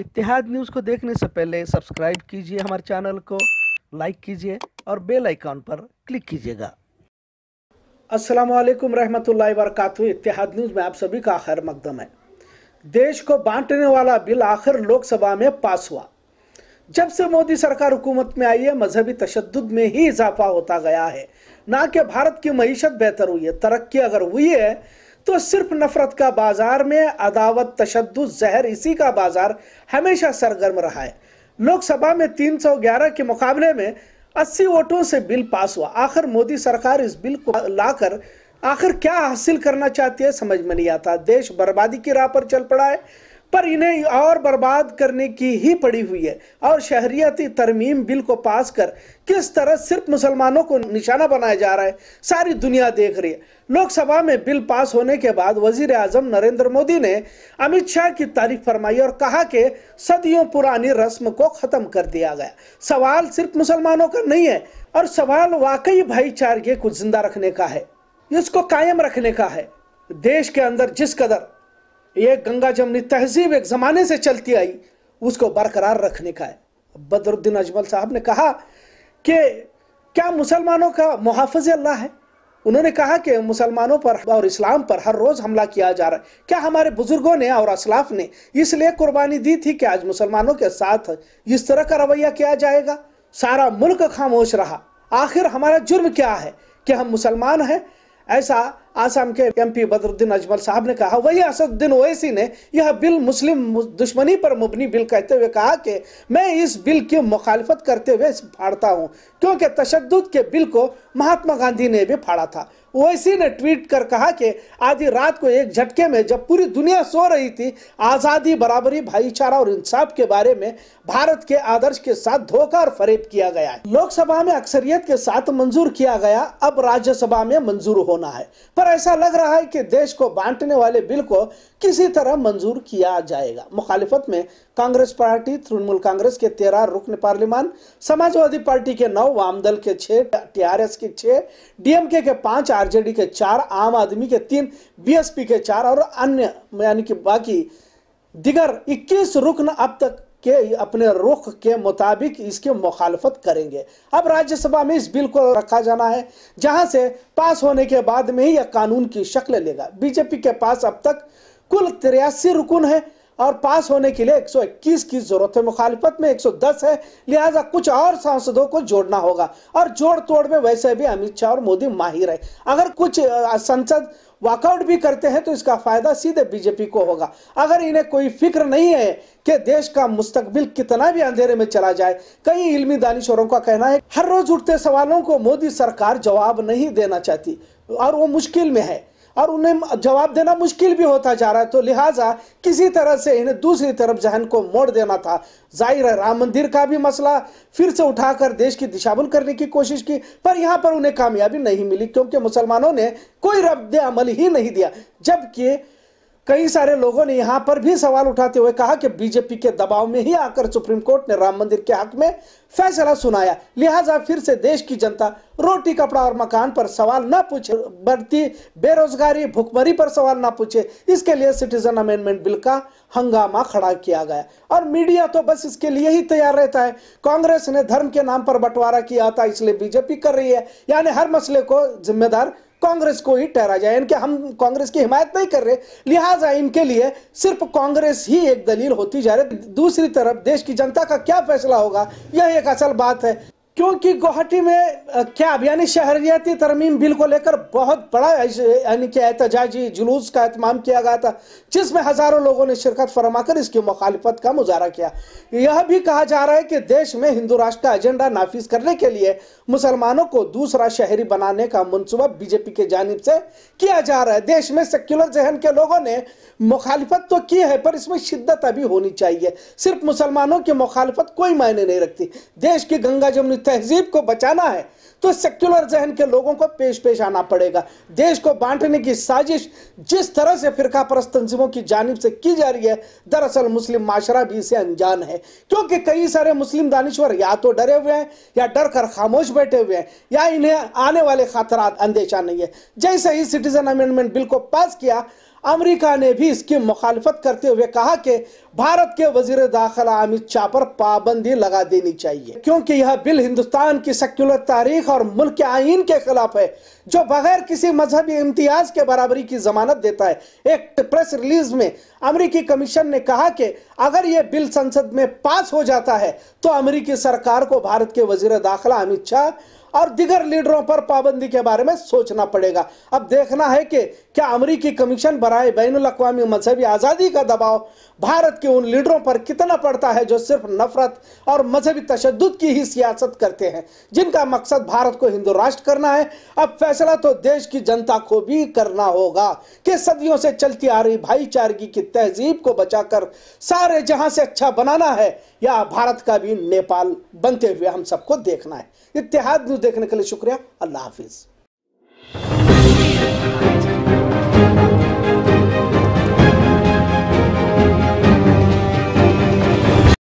इतिहाद news को देखने से पहले सब्सक्राइब कीजिए हमारे चैनल को लाइक कीजिए और बेल आइकॉन पर क्लिक कीजिएगा अस्सलाम वालेकुम रहमतुल्लाहि वरकत इतिहाद न्यूज़ में आप सभी का खैर मकदम है देश को बांटने वाला बिल आखिर लोकसभा में पास हुआ जब से मोदी सरकार हुकूमत में आई है मजहबी तशद में ही इजाफा होता गया है ना कि भारत की मीशत बेहतर हुई है तरक्की अगर हुई है तो सिर्फ नफरत का बाजार में अदावत तशद जहर इसी का बाजार हमेशा सरगर्म रहा है लोकसभा में 311 के मुकाबले में 80 वोटों से बिल पास हुआ आखिर मोदी सरकार इस बिल को लाकर आखिर क्या हासिल करना चाहती है समझ में नहीं आता देश बर्बादी की राह पर चल पड़ा है पर इन्हें और बर्बाद करने की ही पड़ी हुई है और शहरियती तरमीम बिल को पास कर किस तरह सिर्फ मुसलमानों को निशाना बनाया जा रहा है सारी दुनिया देख रही है लोकसभा में बिल पास होने के बाद वजीर आजम नरेंद्र मोदी ने अमित शाह की तारीफ फरमाई और कहा कि सदियों पुरानी रस्म को ख़त्म कर दिया गया सवाल सिर्फ मुसलमानों का नहीं है और सवाल वाकई भाईचारे को जिंदा रखने का है इसको कायम रखने का है देश के अंदर जिस कदर ये गंगा जमनी तहजीब एक ज़माने से चलती आई उसको बरकरार रखने का है बदरुद्दीन अजमल साहब ने कहा कि क्या मुसलमानों का मुहाफ़ अल्लाह है उन्होंने कहा कि मुसलमानों पर और इस्लाम पर हर रोज़ हमला किया जा रहा है क्या हमारे बुज़ुर्गों ने और असलाफ ने इसलिए कुर्बानी दी थी कि आज मुसलमानों के साथ इस तरह का रवैया किया जाएगा सारा मुल्क खामोश रहा आखिर हमारा जुर्म क्या है कि हम मुसलमान हैं ऐसा आसाम के एमपी बदरुद्दीन अजमल साहब ने कहा वही असदुद्दीन ओवैसी ने यह बिल मुस्लिम दुश्मनी पर मुबनी बिल कहते हुए कहा कि मैं इस बिल की मुखालफत करते हुए फाड़ता हूँ क्योंकि तशद के बिल को महात्मा गांधी ने भी फाड़ा था ओवैसी ने ट्वीट कर कहा कि आधी रात को एक झटके में जब पूरी दुनिया सो रही थी आज़ादी बराबरी भाईचारा और इंसाफ के बारे में भारत के आदर्श के साथ धोखा और फरेब किया गया लोकसभा में अक्सरियत के साथ मंजूर किया गया अब राज्यसभा में मंजूर होना है पर ऐसा लग रहा है कि देश को बांटने वाले बिल को किसी तरह मंजूर किया जाएगा मुखालिफत में कांग्रेस पार्टी तृणमूल कांग्रेस के तेरह रुकन पार्लियमान समाजवादी पार्टी के नौ वामदल के छह टीआरएस के छह डीएमके के पांच आरजेडी के चार आम आदमी के तीन बीएसपी के चार और अन्य यानी कि बाकी दिगर 21 रुकन अब तक के अपने रुख के मुताबिक इसके मुखालफत करेंगे अब राज्यसभा में इस बिल को रखा जाना है जहां से पास होने के बाद में ही यह कानून की शक्ल लेगा बीजेपी के पास अब तक कुल तिरासी रुकन है और पास होने के लिए 121 की जरूरत है मुखालिफत में 110 है लिहाजा कुछ और सांसदों को जोड़ना होगा और जोड़ तोड़ में वैसे भी अमित शाह और मोदी माहिर है अगर कुछ संसद वॉकआउट भी करते हैं तो इसका फायदा सीधे बीजेपी को होगा अगर इन्हें कोई फिक्र नहीं है कि देश का मुस्तकबिल कितना भी अंधेरे में चला जाए कई इलमी दानिशोरों का कहना है हर रोज उठते सवालों को मोदी सरकार जवाब नहीं देना चाहती और वो मुश्किल में है और उन्हें जवाब देना मुश्किल भी होता जा रहा है तो लिहाजा किसी तरह से इन्हें दूसरी तरफ जहन को मोड़ देना था जाहिर है राम मंदिर का भी मसला फिर से उठाकर देश की दिशाबन करने की कोशिश की पर यहाँ पर उन्हें कामयाबी नहीं मिली क्योंकि मुसलमानों ने कोई रद्द अमल ही नहीं दिया जबकि कई सारे लोगों ने यहाँ पर भी सवाल उठाते हुए कहा कि बीजेपी के दबाव में ही आकर सुप्रीम कोर्ट ने राम मंदिर के हक में फैसला सुनाया लिहाजा फिर से देश की जनता रोटी कपड़ा और मकान पर सवाल न पूछे बढ़ती बेरोजगारी भुखमरी पर सवाल न पूछे इसके लिए सिटीजन अमेंडमेंट बिल का हंगामा खड़ा किया गया और मीडिया तो बस इसके लिए ही तैयार रहता है कांग्रेस ने धर्म के नाम पर बंटवारा किया था इसलिए बीजेपी कर रही है यानी हर मसले को जिम्मेदार कांग्रेस को ही ठहरा जाए इनके हम कांग्रेस की हिमायत नहीं कर रहे लिहाजा इनके लिए सिर्फ कांग्रेस ही एक दलील होती जा रही दूसरी तरफ देश की जनता का क्या फैसला होगा यह एक असल बात है क्योंकि गुवाहाटी में क्या यानी शहरियाती तरमीम बिल को लेकर बहुत बड़ा यानी कि एहतजाजी जुलूस का अहतमाम किया गया था जिसमें हज़ारों लोगों ने शिरकत फरमाकर इसकी मुखालफत का मुजाहरा किया यह भी कहा जा रहा है कि देश में हिंदू राष्ट्र का एजेंडा नाफिज करने के लिए मुसलमानों को दूसरा शहरी बनाने का मनसूबा बीजेपी के जानब से किया जा रहा है देश में सेक्युलर जहन के लोगों ने मुखालफत तो की है पर इसमें शिद्दत अभी होनी चाहिए सिर्फ मुसलमानों की मुखालफत कोई मायने नहीं रखती देश की गंगा जमुनी तहजीब को बचाना है तो सेक्युलर जहन के लोगों को पेश पेश आना पड़ेगा देश को बांटने की साजिश जिस तरह से फिरका परस्त तंजीमों की जानब से की जा रही है दरअसल मुस्लिम माशरा भी इसे अनजान है क्योंकि कई सारे मुस्लिम दानश्वर या तो डरे हुए हैं या डर कर खामोश बैठे हुए हैं या इन्हें आने वाले खतरा अंदेशा नहीं है जैसे ही सिटीजन अमेंडमेंट बिल को पास किया अमेरिका ने भी इसकी मुखालफत करते हुए कहा कि भारत के वजीर दाखिला अमित शाह पर पाबंदी लगा देनी चाहिए क्योंकि यह बिल हिंदुस्तान की सेक्युलर तारीख और मुल्क के आइन के खिलाफ है जो बगैर किसी मजहबी इम्तियाज के बराबरी की जमानत देता है एक प्रेस रिलीज में अमरीकी कमीशन ने कहा कि अगर यह बिल संसद में पास हो जाता है तो अमरीकी सरकार को भारत के वजीर दाखिला अमित शाह और दिगर लीडरों पर पाबंदी के बारे में सोचना पड़ेगा अब देखना है कि क्या अमरीकी कमीशन बरए बैन अवी मजहबी आज़ादी का दबाव भारत के उन लीडरों पर कितना पड़ता है जो सिर्फ नफरत और मजहबी तशद की ही सियासत करते हैं जिनका मकसद भारत को हिंदू राष्ट्र करना है अब फैसला तो देश की जनता को भी करना होगा कि सदियों से चलती आ रही भाईचारगी की तहजीब को बचाकर सारे जहां से अच्छा बनाना है या भारत का भी नेपाल बनते हुए हम सबको देखना है इतिहाद न्यूज देखने के लिए शुक्रिया अल्लाह हाफिज़